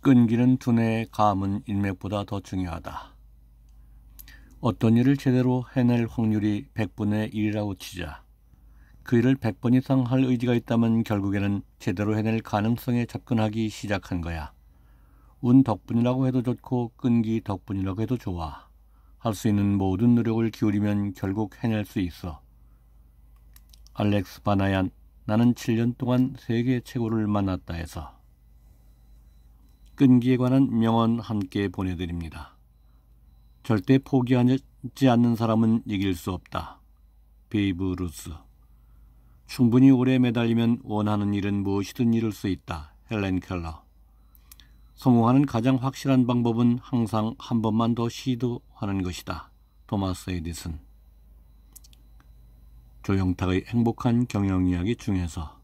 끈기는 두뇌의 감은 인맥보다 더 중요하다. 어떤 일을 제대로 해낼 확률이 100분의 1이라고 치자. 그 일을 100번 이상 할 의지가 있다면 결국에는 제대로 해낼 가능성에 접근하기 시작한 거야. 운 덕분이라고 해도 좋고 끈기 덕분이라고 해도 좋아. 할 수 있는 모든 노력을 기울이면 결국 해낼 수 있어. 알렉스 바나얀, 나는 7년 동안 세계 최고를 만났다 해서. 끈기에 관한 명언 함께 보내드립니다. 절대 포기하지 않는 사람은 이길 수 없다. 베이브 루스 충분히 오래 매달리면 원하는 일은 무엇이든 이룰 수 있다. 헬렌 켈러 성공하는 가장 확실한 방법은 항상 한 번만 더 시도하는 것이다. 토마스 에디슨 조영탁의 행복한 경영 이야기 중에서